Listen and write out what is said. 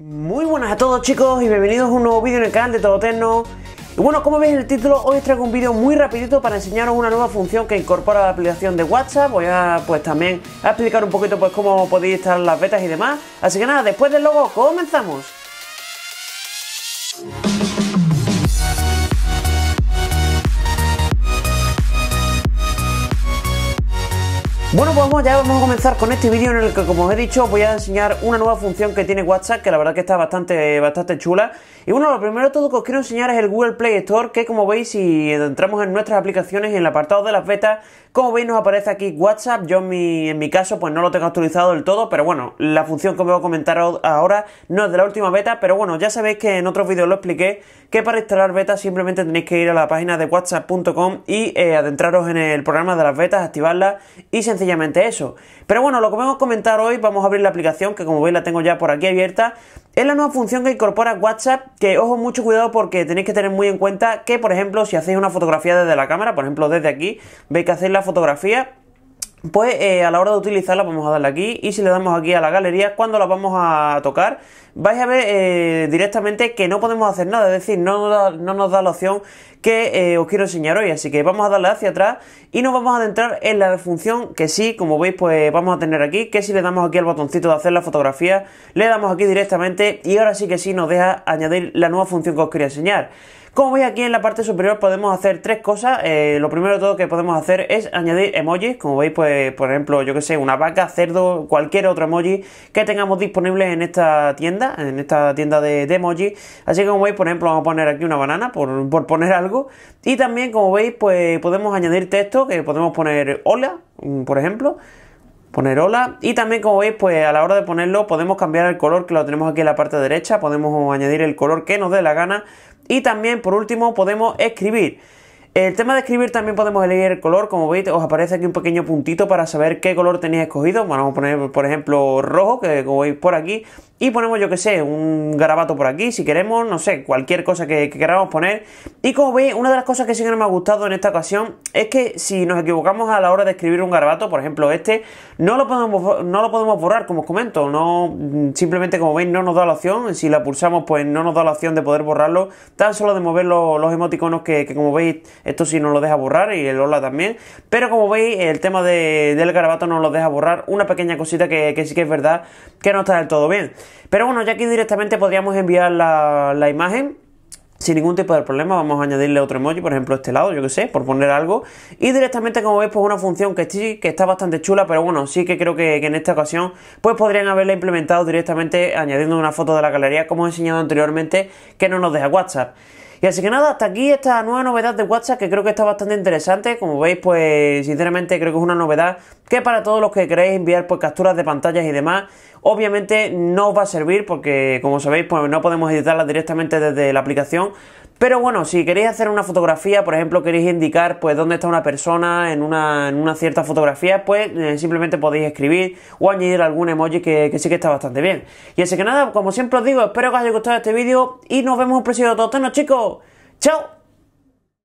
Muy buenas a todos chicos y bienvenidos a un nuevo vídeo en el canal de Todoterno Y bueno, como veis en el título, hoy os traigo un vídeo muy rapidito para enseñaros una nueva función que incorpora la aplicación de WhatsApp Voy a pues también a explicar un poquito pues cómo podéis estar las betas y demás Así que nada, después del logo, comenzamos Bueno, pues vamos, ya vamos a comenzar con este vídeo en el que, como os he dicho, voy a enseñar una nueva función que tiene WhatsApp, que la verdad que está bastante, bastante chula. Y bueno, lo primero todo que os quiero enseñar es el Google Play Store, que como veis, si entramos en nuestras aplicaciones, en el apartado de las betas, como veis nos aparece aquí WhatsApp. Yo en mi, en mi caso, pues no lo tengo actualizado del todo, pero bueno, la función que os voy a comentar ahora no es de la última beta, pero bueno, ya sabéis que en otros vídeos lo expliqué, que para instalar betas simplemente tenéis que ir a la página de whatsapp.com y eh, adentraros en el programa de las betas, activarla y sencillamente sencillamente eso. Pero bueno, lo que vamos a comentar hoy, vamos a abrir la aplicación, que como veis la tengo ya por aquí abierta, es la nueva función que incorpora WhatsApp, que ojo mucho cuidado porque tenéis que tener muy en cuenta que, por ejemplo, si hacéis una fotografía desde la cámara, por ejemplo desde aquí, veis que hacéis la fotografía, pues eh, a la hora de utilizarla vamos a darle aquí y si le damos aquí a la galería, cuando la vamos a tocar, vais a ver eh, directamente que no podemos hacer nada, es decir, no nos da, la opción que eh, os quiero enseñar hoy, así que vamos a darle hacia atrás y nos vamos a adentrar en la función que sí, como veis, pues vamos a tener aquí, que si le damos aquí al botoncito de hacer la fotografía, le damos aquí directamente y ahora sí que sí nos deja añadir la nueva función que os quería enseñar. Como veis aquí en la parte superior podemos hacer tres cosas. Eh, lo primero de todo que podemos hacer es añadir emojis. Como veis, pues, por ejemplo, yo que sé, una vaca, cerdo, cualquier otro emoji que tengamos disponible en esta tienda, en esta tienda de, de emojis. Así que como veis, por ejemplo, vamos a poner aquí una banana, por, poner algo. Y también, como veis, pues podemos añadir texto, que podemos poner hola, mm, por ejemplo poner hola y también como veis pues a la hora de ponerlo podemos cambiar el color que lo tenemos aquí en la parte derecha podemos añadir el color que nos dé la gana y también por último podemos escribir el tema de escribir también podemos elegir el color, como veis os aparece aquí un pequeño puntito para saber qué color tenéis escogido. vamos a poner por ejemplo rojo, que como veis por aquí, y ponemos yo que sé, un garabato por aquí, si queremos, no sé, cualquier cosa que, queramos poner. Y como veis, una de las cosas que sí que no me ha gustado en esta ocasión es que si nos equivocamos a la hora de escribir un garabato, por ejemplo este, no lo podemos, no lo podemos borrar, como os comento, no, mm, simplemente como veis no nos da la opción, si la pulsamos pues no nos da la opción de poder borrarlo, tan solo de mover los, emoticonos que como veis esto sí no lo deja borrar y el hola también. Pero como veis, el tema del garabato no lo deja borrar. Una pequeña cosita que, que, sí que es verdad que no está del todo bien. Pero bueno, ya aquí directamente podríamos enviar la, imagen sin ningún tipo de problema. Vamos a añadirle otro emoji, por ejemplo, este lado, yo que sé, por poner algo. Y directamente, como veis, pues una función que sí, que está bastante chula, pero bueno, sí que creo que, que, en esta ocasión, pues podrían haberla implementado directamente añadiendo una foto de la galería, como he enseñado anteriormente, que no nos deja WhatsApp. Y así que nada, hasta aquí esta nueva novedad de WhatsApp que creo que está bastante interesante. Como veis, pues sinceramente creo que es una novedad que para todos los que queréis enviar pues, capturas de pantallas y demás, obviamente no os va a servir porque como sabéis, pues no podemos editarla directamente desde la aplicación. Pero bueno, si queréis hacer una fotografía, por ejemplo, queréis indicar pues dónde está una persona en una, en una cierta fotografía, pues eh, simplemente podéis escribir o añadir algún emoji que, sí que está bastante bien. Y así que nada, como siempre os digo, espero que os haya gustado este vídeo y nos vemos en un próximo tono, chicos. ¡Chao!